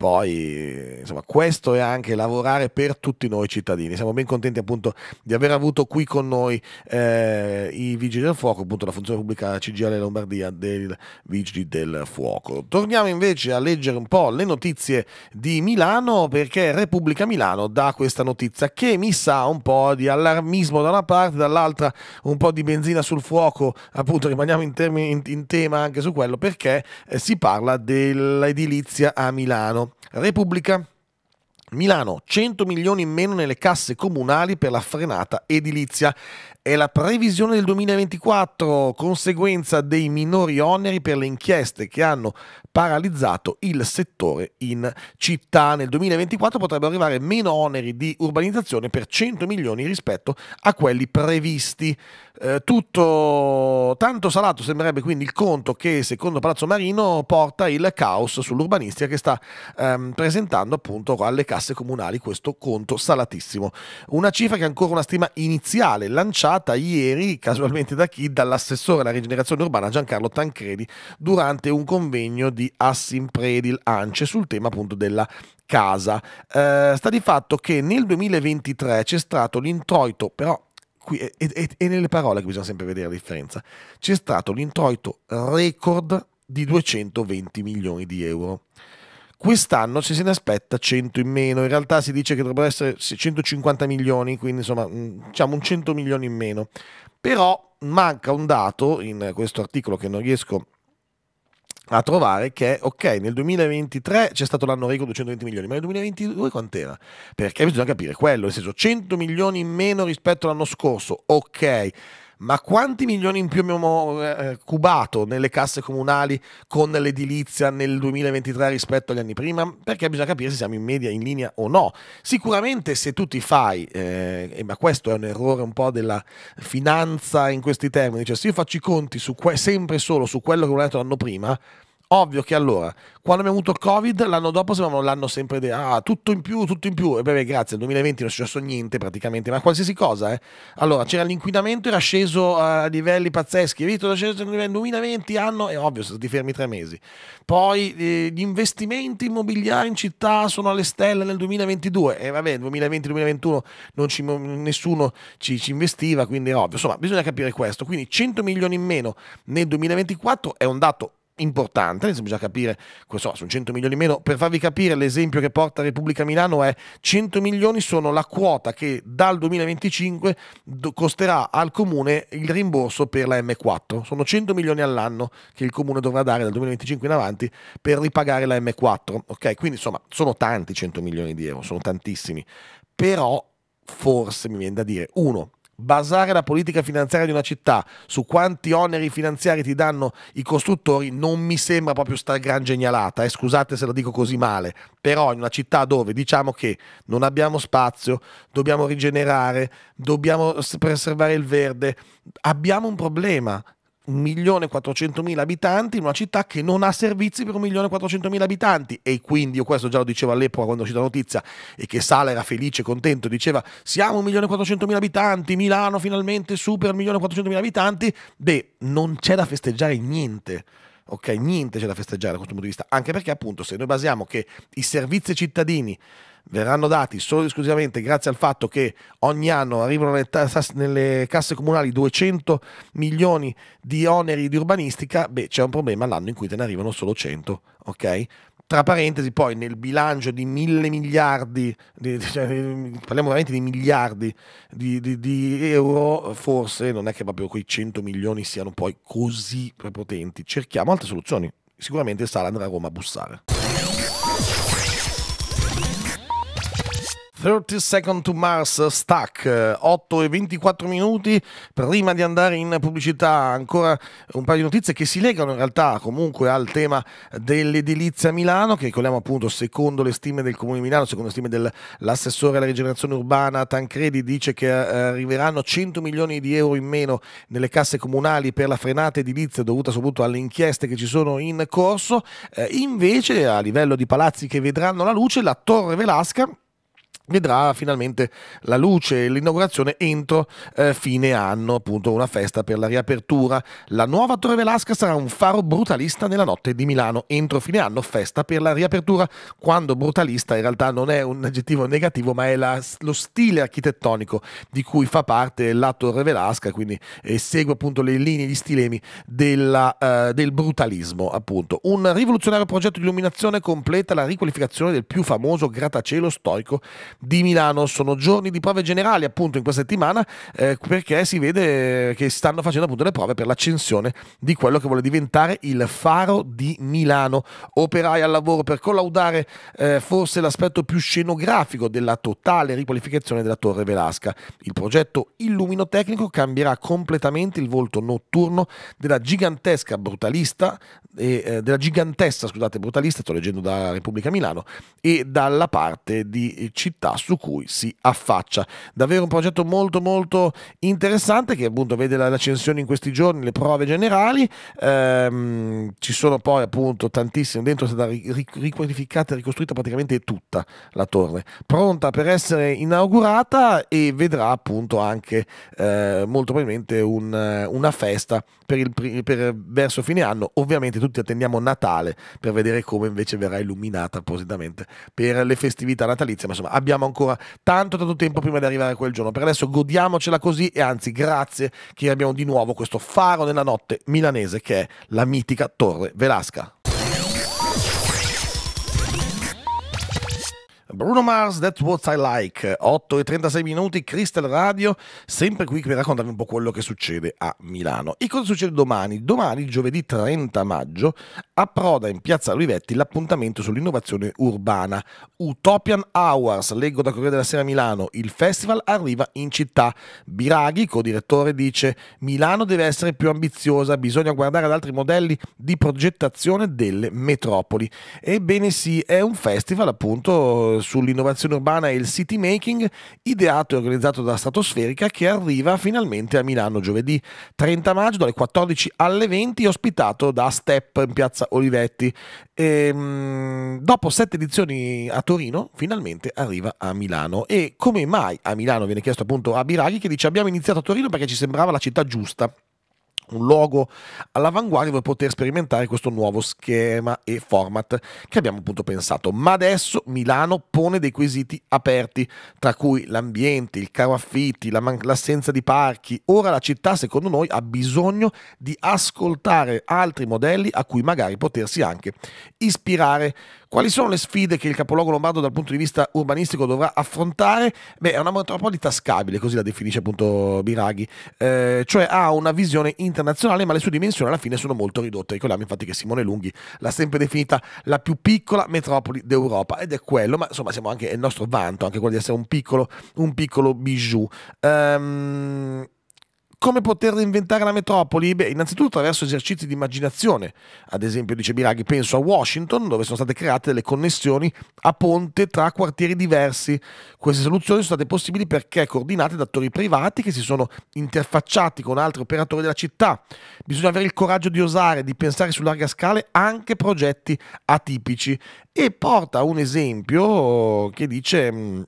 poi insomma questo è anche lavorare per tutti noi cittadini siamo ben contenti appunto di aver avuto qui con noi eh, i vigili del fuoco appunto la funzione pubblica CGL Lombardia del vigili del fuoco torniamo invece a leggere un po' le notizie di Milano perché Repubblica Milano dà questa notizia che mi sa un po' di allarmismo da una parte dall'altra un po' di benzina sul fuoco appunto rimaniamo in, in, in tema anche su quello perché eh, si parla dell'edilizia a Milano Repubblica. Milano, 100 milioni in meno nelle casse comunali per la frenata edilizia è la previsione del 2024, conseguenza dei minori oneri per le inchieste che hanno paralizzato il settore in città. Nel 2024 potrebbero arrivare meno oneri di urbanizzazione per 100 milioni rispetto a quelli previsti. Eh, tutto tanto salato sembrerebbe quindi il conto che secondo Palazzo Marino porta il caos sull'urbanistica che sta ehm, presentando appunto alle casse comunali questo conto salatissimo. Una cifra che è ancora una stima iniziale lanciata lanciata ieri, casualmente da chi? Dall'assessore alla rigenerazione urbana Giancarlo Tancredi durante un convegno di Assimpredil Ance sul tema appunto della casa. Eh, sta di fatto che nel 2023 c'è stato l'introito, però qui è, è, è nelle parole che bisogna sempre vedere la differenza, c'è stato l'introito record di 220 milioni di euro. Quest'anno ci se ne aspetta 100 in meno, in realtà si dice che dovrebbero essere 150 milioni, quindi insomma mm, diciamo un 100 milioni in meno. Però manca un dato in questo articolo che non riesco a trovare che, ok, nel 2023 c'è stato l'anno record 220 milioni, ma nel 2022 quant'era? Perché bisogna capire quello, nel senso 100 milioni in meno rispetto all'anno scorso, ok ma quanti milioni in più abbiamo eh, eh, cubato nelle casse comunali con l'edilizia nel 2023 rispetto agli anni prima? Perché bisogna capire se siamo in media in linea o no. Sicuramente se tu ti fai, eh, ma questo è un errore un po' della finanza in questi termini, cioè se io faccio i conti sempre solo su quello che ho detto l'anno prima, Ovvio che allora, quando abbiamo avuto il Covid, l'anno dopo sembravano l'anno sempre di ah, tutto in più, tutto in più. E beh, grazie, nel 2020 non è successo niente praticamente, ma qualsiasi cosa. Eh. Allora, c'era l'inquinamento, era sceso eh, a livelli pazzeschi. Vito, era sceso nel 2020, anno, è ovvio, sono stati fermi tre mesi. Poi eh, gli investimenti immobiliari in città sono alle stelle nel 2022. E eh, vabbè, 2020-2021 ci, nessuno ci, ci investiva, quindi è ovvio. Insomma, bisogna capire questo. Quindi 100 milioni in meno nel 2024 è un dato importante, adesso bisogna capire, so, sono 100 milioni in meno, per farvi capire l'esempio che porta Repubblica Milano è 100 milioni sono la quota che dal 2025 costerà al comune il rimborso per la M4, sono 100 milioni all'anno che il comune dovrà dare dal 2025 in avanti per ripagare la M4, ok? Quindi insomma sono tanti 100 milioni di euro, sono tantissimi, però forse mi viene da dire, uno, basare la politica finanziaria di una città su quanti oneri finanziari ti danno i costruttori non mi sembra proprio sta gran genialata, eh? scusate se la dico così male, però in una città dove diciamo che non abbiamo spazio, dobbiamo rigenerare, dobbiamo preservare il verde, abbiamo un problema 1.400.000 abitanti in una città che non ha servizi per 1.400.000 abitanti e quindi io questo già lo dicevo all'epoca quando è uscita la notizia e che Sala era felice, contento, diceva siamo 1.400.000 abitanti, Milano finalmente supera 1.400.000 abitanti, beh non c'è da festeggiare niente ok? Niente c'è da festeggiare da questo punto di vista, anche perché appunto se noi basiamo che i servizi cittadini verranno dati solo e esclusivamente grazie al fatto che ogni anno arrivano nelle, tasse, nelle casse comunali 200 milioni di oneri di urbanistica, beh c'è un problema l'anno in cui te ne arrivano solo 100, ok? Tra parentesi, poi nel bilancio di mille miliardi, di, cioè, parliamo veramente di miliardi di, di, di, euro, forse non è che proprio quei 100 milioni siano poi così prepotenti. Cerchiamo altre soluzioni. Sicuramente Sala andrà a Roma a bussare. 30 Second to Mars Stack, 8 eh, e 24 minuti prima di andare in pubblicità ancora un paio di notizie che si legano in realtà comunque al tema dell'edilizia a Milano che ricordiamo appunto secondo le stime del Comune di Milano, secondo le stime dell'assessore alla rigenerazione urbana Tancredi dice che eh, arriveranno 100 milioni di euro in meno nelle casse comunali per la frenata edilizia dovuta soprattutto alle inchieste che ci sono in corso, eh, invece a livello di palazzi che vedranno la luce la Torre Velasca vedrà finalmente la luce e l'inaugurazione entro eh, fine anno, appunto una festa per la riapertura. La nuova Torre Velasca sarà un faro brutalista nella notte di Milano, entro fine anno festa per la riapertura, quando brutalista in realtà non è un aggettivo negativo ma è la, lo stile architettonico di cui fa parte la Torre Velasca, quindi eh, segue appunto le linee, gli stilemi della, eh, del brutalismo appunto. Un rivoluzionario progetto di illuminazione completa la riqualificazione del più famoso grattacielo stoico di Milano. Sono giorni di prove generali appunto in questa settimana eh, perché si vede che stanno facendo appunto le prove per l'accensione di quello che vuole diventare il faro di Milano. Operai al lavoro per collaudare eh, forse l'aspetto più scenografico della totale riqualificazione della Torre Velasca. Il progetto illuminotecnico cambierà completamente il volto notturno della gigantesca brutalista e, eh, della gigantesca, scusate, brutalista, sto leggendo da Repubblica Milano e dalla parte di città realtà su cui si affaccia. Davvero un progetto molto molto interessante che appunto vede l'accensione in questi giorni, le prove generali, ehm, ci sono poi appunto tantissime, dentro è stata riqualificata e ricostruita praticamente tutta la torre, pronta per essere inaugurata e vedrà appunto anche eh, molto probabilmente un, una festa per il, per, verso fine anno, ovviamente tutti attendiamo Natale per vedere come invece verrà illuminata appositamente per le festività natalizie, ma insomma abbiamo abbiamo ancora tanto tanto tempo prima di arrivare a quel giorno. Per adesso godiamocela così e anzi grazie che abbiamo di nuovo questo faro nella notte milanese che è la mitica Torre Velasca. Bruno Mars, That's What I Like, 8 e 36 minuti, Crystal Radio, sempre qui per raccontarvi un po' quello che succede a Milano. E cosa succede domani? Domani, giovedì 30 maggio, approda in piazza Olivetti l'appuntamento sull'innovazione urbana. Utopian Hours, leggo da Corriere della Sera Milano, il festival arriva in città. Biraghi, co-direttore, dice Milano deve essere più ambiziosa, bisogna guardare ad altri modelli di progettazione delle metropoli. Ebbene sì, è un festival appunto sull'innovazione urbana e il city making, ideato e organizzato da Stratosferica, che arriva finalmente a Milano giovedì 30 maggio dalle 14 alle 20, ospitato da Step in piazza Olivetti. E, ehm, dopo sette edizioni a Torino, finalmente arriva a Milano. E come mai a Milano viene chiesto appunto a Biraghi, che dice abbiamo iniziato a Torino perché ci sembrava la città giusta un logo all'avanguardia per poter sperimentare questo nuovo schema e format che abbiamo appunto pensato. Ma adesso Milano pone dei quesiti aperti, tra cui l'ambiente, il caro affitti, la l'assenza di parchi. Ora la città, secondo noi, ha bisogno di ascoltare altri modelli a cui magari potersi anche ispirare. Quali sono le sfide che il capoluogo lombardo dal punto di vista urbanistico dovrà affrontare? Beh, è una metropoli tascabile, così la definisce appunto Biraghi, eh, cioè ha una visione internazionale, ma le sue dimensioni alla fine sono molto ridotte. Ricordiamo infatti che Simone Lunghi l'ha sempre definita la più piccola metropoli d'Europa ed è quello, ma insomma siamo anche il nostro vanto, anche quello di essere un piccolo, un piccolo bijou. Um, come poter reinventare la metropoli? Beh, innanzitutto attraverso esercizi di immaginazione. Ad esempio, dice Biraghi, penso a Washington, dove sono state create delle connessioni a ponte tra quartieri diversi. Queste soluzioni sono state possibili perché coordinate da attori privati che si sono interfacciati con altri operatori della città. Bisogna avere il coraggio di osare, di pensare su larga scala anche progetti atipici. E porta un esempio che dice mm,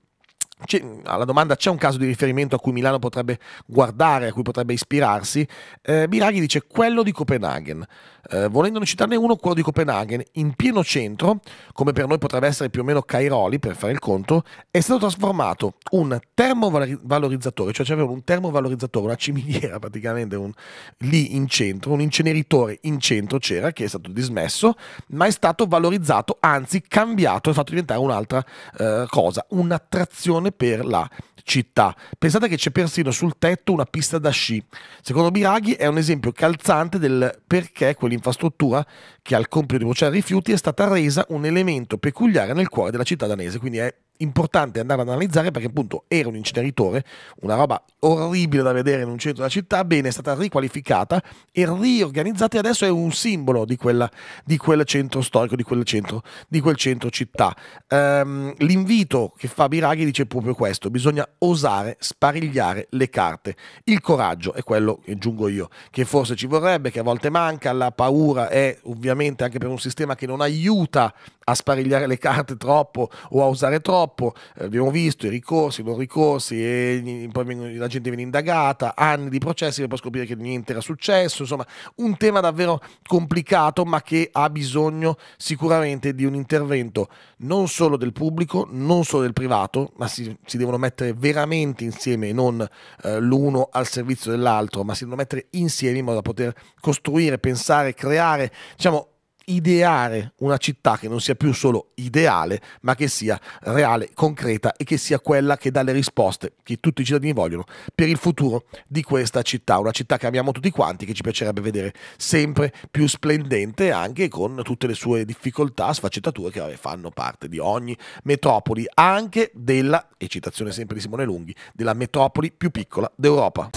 alla domanda c'è un caso di riferimento a cui Milano potrebbe guardare, a cui potrebbe ispirarsi, eh, Biraghi dice quello di Copenaghen. Eh, volendone citarne uno, quello di Copenaghen, in pieno centro, come per noi potrebbe essere più o meno Cairoli per fare il conto, è stato trasformato un termovalorizzatore, cioè c'era un termovalorizzatore, una ciminiera praticamente un, lì in centro, un inceneritore in centro c'era che è stato dismesso, ma è stato valorizzato, anzi cambiato, è fatto diventare un'altra eh, cosa, un'attrazione per la città. Pensate che c'è persino sul tetto una pista da sci. Secondo Biraghi è un esempio calzante del perché quell'infrastruttura, che ha il compito di bruciare rifiuti, è stata resa un elemento peculiare nel cuore della città danese. Quindi è importante andare ad analizzare perché appunto era un inceneritore, una roba orribile da vedere in un centro della città, bene, è stata riqualificata e riorganizzata e adesso è un simbolo di, quella, di quel centro storico, di quel centro, di quel centro città. Um, l'invito che fa Biraghi dice proprio questo, bisogna osare sparigliare le carte. Il coraggio è quello che aggiungo io, che forse ci vorrebbe, che a volte manca, la paura è ovviamente anche per un sistema che non aiuta a sparigliare le carte troppo o a usare troppo. Eh, abbiamo visto i ricorsi, i non ricorsi, e poi la gente viene indagata, anni di processi per poi scoprire che niente era successo. Insomma, un tema davvero complicato, ma che ha bisogno sicuramente di un intervento non solo del pubblico, non solo del privato, ma si, si devono mettere veramente insieme non eh, l'uno al servizio dell'altro, ma si devono mettere insieme in modo da poter costruire, pensare, creare, diciamo, ideare una città che non sia più solo ideale, ma che sia reale, concreta e che sia quella che dà le risposte che tutti i cittadini vogliono per il futuro di questa città, una città che amiamo tutti quanti, che ci piacerebbe vedere sempre più splendente anche con tutte le sue difficoltà, sfaccettature che vabbè, fanno parte di ogni metropoli, anche della, e citazione sempre di Simone Lunghi, della metropoli più piccola d'Europa.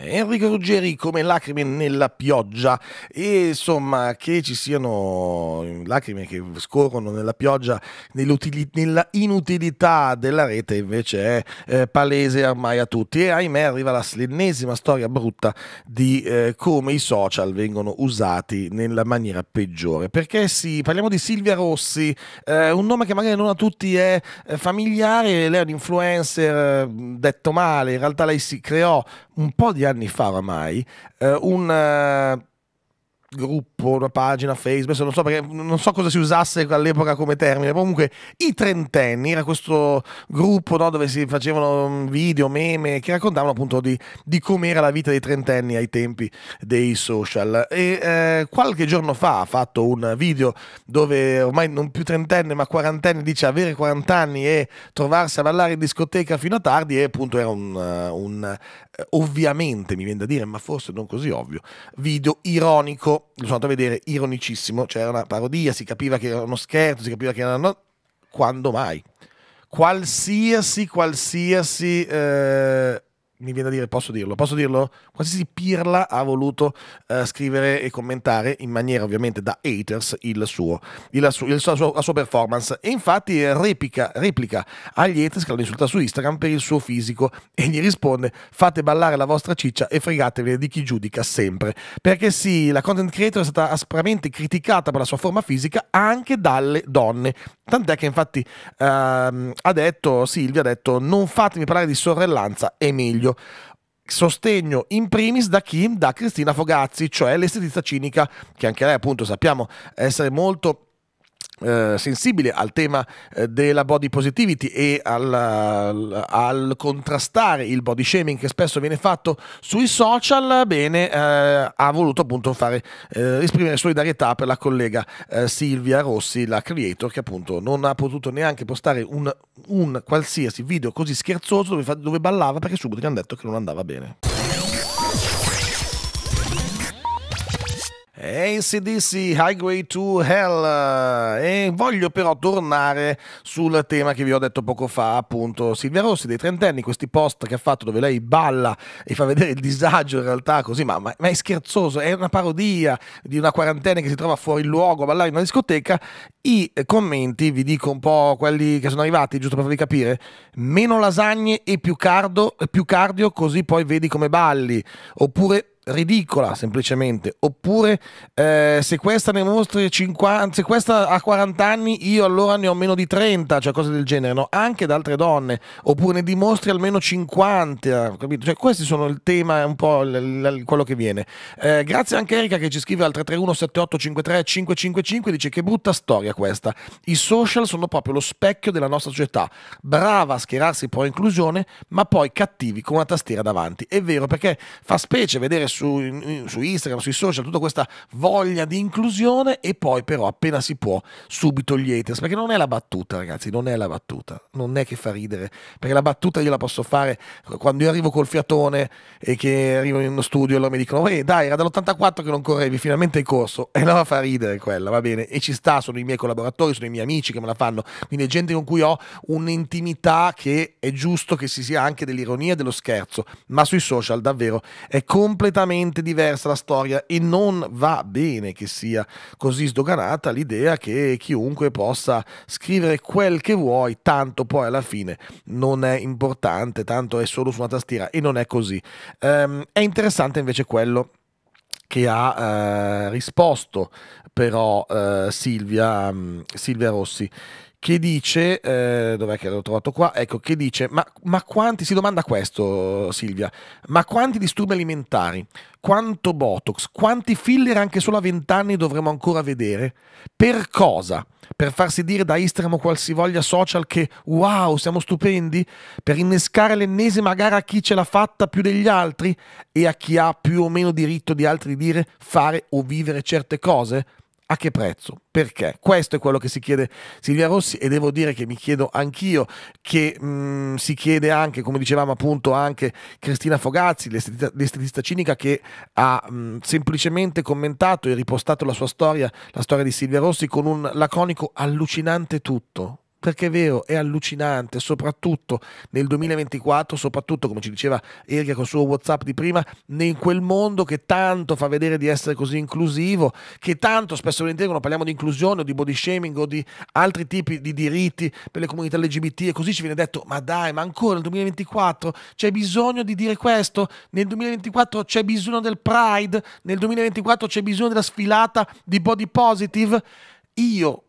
Enrico Ruggeri come lacrime nella pioggia e insomma che ci siano lacrime che scorrono nella pioggia nella inutilità della rete invece è eh, palese ormai a tutti e ahimè arriva la, l'ennesima storia brutta di eh, come i social vengono usati nella maniera peggiore perché sì, parliamo di Silvia Rossi eh, un nome che magari non a tutti è eh, familiare lei è un influencer eh, detto male in realtà lei si creò un po' di anni fa oramai, eh, un eh, gruppo, una pagina Facebook, non so, perché, non so cosa si usasse all'epoca come termine, comunque i trentenni era questo gruppo no, dove si facevano mm, video, meme che raccontavano appunto di, di com'era la vita dei trentenni ai tempi dei social e eh, qualche giorno fa ha fatto un video dove ormai non più trentenne ma quarantenne dice avere 40 anni e trovarsi a ballare in discoteca fino a tardi e appunto era un, eh, un ovviamente mi viene da dire, ma forse non così ovvio, video ironico, lo sono andato a vedere, ironicissimo, c'era cioè una parodia, si capiva che era uno scherzo, si capiva che era una... quando mai? Qualsiasi, qualsiasi eh, mi viene da dire, posso dirlo, posso dirlo? Qualsiasi pirla ha voluto uh, scrivere e commentare in maniera ovviamente da haters il suo, il su, il suo, la sua performance e infatti replica, replica agli haters che lo insulta su Instagram per il suo fisico e gli risponde fate ballare la vostra ciccia e fregatevi di chi giudica sempre perché sì, la content creator è stata aspramente criticata per la sua forma fisica anche dalle donne tant'è che infatti uh, ha detto, Silvia ha detto non fatemi parlare di sorellanza, è meglio studio sostegno in primis da chi? Da Cristina Fogazzi, cioè l'estetista cinica, che anche lei appunto sappiamo essere molto eh, sensibile al tema eh, della body positivity e al, al, al, contrastare il body shaming che spesso viene fatto sui social, bene, eh, ha voluto appunto fare, eh, esprimere solidarietà per la collega Silvia Rossi, la creator, che appunto non ha potuto neanche postare un, un qualsiasi video così scherzoso dove, dove ballava perché subito gli hanno detto che non andava bene. Eh, ACDC Highway to Hell e voglio però tornare sul tema che vi ho detto poco fa appunto Silvia Rossi dei trentenni questi post che ha fatto dove lei balla e fa vedere il disagio in realtà così ma, ma, ma è scherzoso è una parodia di una quarantena che si trova fuori luogo a ballare in una discoteca i commenti vi dico un po' quelli che sono arrivati giusto per farvi capire meno lasagne e più, cardo, più cardio così poi vedi come balli oppure ridicola semplicemente, oppure eh, se questa ne mostri 50, se questa ha 40 anni io allora ne ho meno di 30, cioè cose del genere, no? anche da altre donne, oppure ne dimostri almeno 50, capito? Cioè, questi sono il tema, un po' l- l- quello che viene. Eh, grazie anche a Erika che ci scrive al 331-7853-555, dice che brutta storia questa, i social sono proprio lo specchio della nostra società, brava a schierarsi pro inclusione, ma poi cattivi con una tastiera davanti, è vero perché fa specie vedere su, su Instagram, sui social, tutta questa voglia di inclusione e poi però appena si può subito gli haters, perché non è la battuta ragazzi, non è la battuta, non è che fa ridere, perché la battuta io la posso fare quando io arrivo col fiatone e che arrivo in uno studio e loro mi dicono, eh dai era dall'84 che non correvi, finalmente hai corso, e allora fa ridere quella, va bene, e ci sta, sono i miei collaboratori, sono i miei amici che me la fanno, quindi è gente con cui ho un'intimità che è giusto che si sia anche dell'ironia e dello scherzo, ma sui social davvero è completamente completamente diversa la storia e non va bene che sia così sdoganata l'idea che chiunque possa scrivere quel che vuoi, tanto poi alla fine non è importante, tanto è solo su una tastiera e non è così. Um, è interessante invece quello che ha eh, risposto però eh, Silvia, um, Silvia Rossi che dice, eh, dov'è che l'ho trovato qua? Ecco, che dice, ma, ma quanti, si domanda questo Silvia, ma quanti disturbi alimentari, quanto Botox, quanti filler anche solo a 20 anni dovremo ancora vedere? Per cosa? Per farsi dire da Instagram o qualsivoglia social che wow, siamo stupendi? Per innescare l'ennesima gara a chi ce l'ha fatta più degli altri e a chi ha più o meno diritto di altri dire fare o vivere certe cose? A che prezzo? Perché? Questo è quello che si chiede Silvia Rossi e devo dire che mi chiedo anch'io, che mh, mm, si chiede anche, come dicevamo appunto, anche Cristina Fogazzi, l'estetista cinica che ha mh, mm, semplicemente commentato e ripostato la sua storia, la storia di Silvia Rossi, con un laconico allucinante tutto perché è vero, è allucinante, soprattutto nel 2024, soprattutto come ci diceva Erika il suo WhatsApp di prima, in quel mondo che tanto fa vedere di essere così inclusivo, che tanto spesso volentieri quando parliamo di inclusione o di body shaming o di altri tipi di diritti per le comunità LGBT e così ci viene detto "Ma dai, ma ancora nel 2024 c'è bisogno di dire questo, nel 2024 c'è bisogno del Pride, nel 2024 c'è bisogno della sfilata di body positive". Io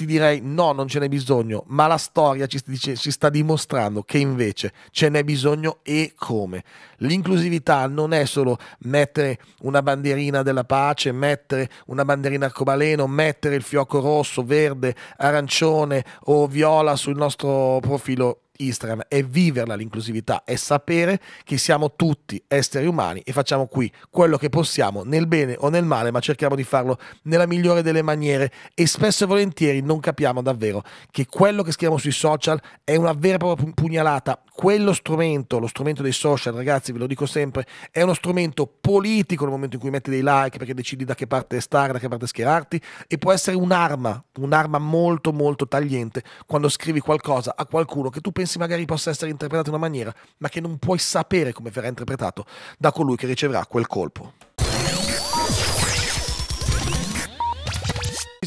ti direi no, non ce n'è bisogno, ma la storia ci, dice, ci sta dimostrando che invece ce n'è bisogno e come. L'inclusività non è solo mettere una bandierina della pace, mettere una bandierina arcobaleno, mettere il fiocco rosso, verde, arancione o viola sul nostro profilo Instagram è viverla l'inclusività, è sapere che siamo tutti esseri umani e facciamo qui quello che possiamo nel bene o nel male, ma cerchiamo di farlo nella migliore delle maniere e spesso e volentieri non capiamo davvero che quello che scriviamo sui social è una vera e propria pugnalata. Quello strumento, lo strumento dei social, ragazzi, ve lo dico sempre, è uno strumento politico nel momento in cui metti dei like perché decidi da che parte stare, da che parte schierarti e può essere un'arma, un'arma molto molto tagliente quando scrivi qualcosa a qualcuno che tu pensi qualsiasi magari possa essere interpretato in una maniera, ma che non puoi sapere come verrà interpretato da colui che riceverà quel colpo.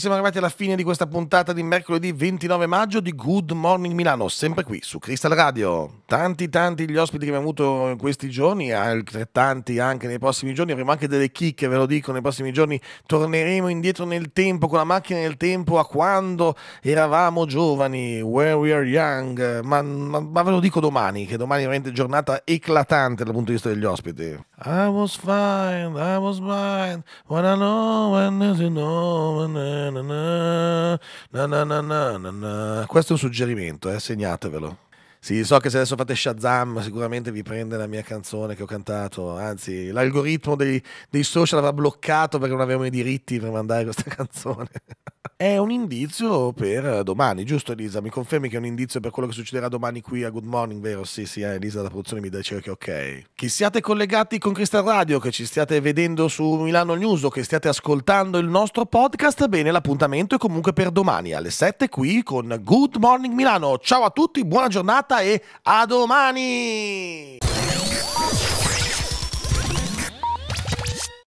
siamo arrivati alla fine di questa puntata di mercoledì 29 maggio di Good Morning Milano, sempre qui su Crystal Radio. Tanti, tanti gli ospiti che abbiamo avuto in questi giorni, altrettanti anche nei prossimi giorni. Avremo anche delle chicche, ve lo dico, nei prossimi giorni torneremo indietro nel tempo, con la macchina nel tempo, a quando eravamo giovani, where we are young. Ma, ma, ma ve lo dico domani, che domani è veramente giornata eclatante dal punto di vista degli ospiti. I was fine, I was mine. when I know when you know, na na na na na na na. Questo è un suggerimento, eh, segnatevelo. Sì, so che se adesso fate Shazam sicuramente vi prende la mia canzone che ho cantato, anzi l'algoritmo dei, dei social avrà bloccato perché non avevamo i diritti per mandare questa canzone. È un indizio per eh, domani, giusto Elisa? Mi confermi che è un indizio per quello che succederà domani qui a Good Morning, vero? Sì, sì, eh, Elisa da produzione mi dice che ok. Che siate collegati con Crystal Radio, che ci stiate vedendo su Milano News o che stiate ascoltando il nostro podcast, bene, l'appuntamento è comunque per domani alle 7 qui con Good Morning Milano. Ciao a tutti, buona giornata serata e a domani!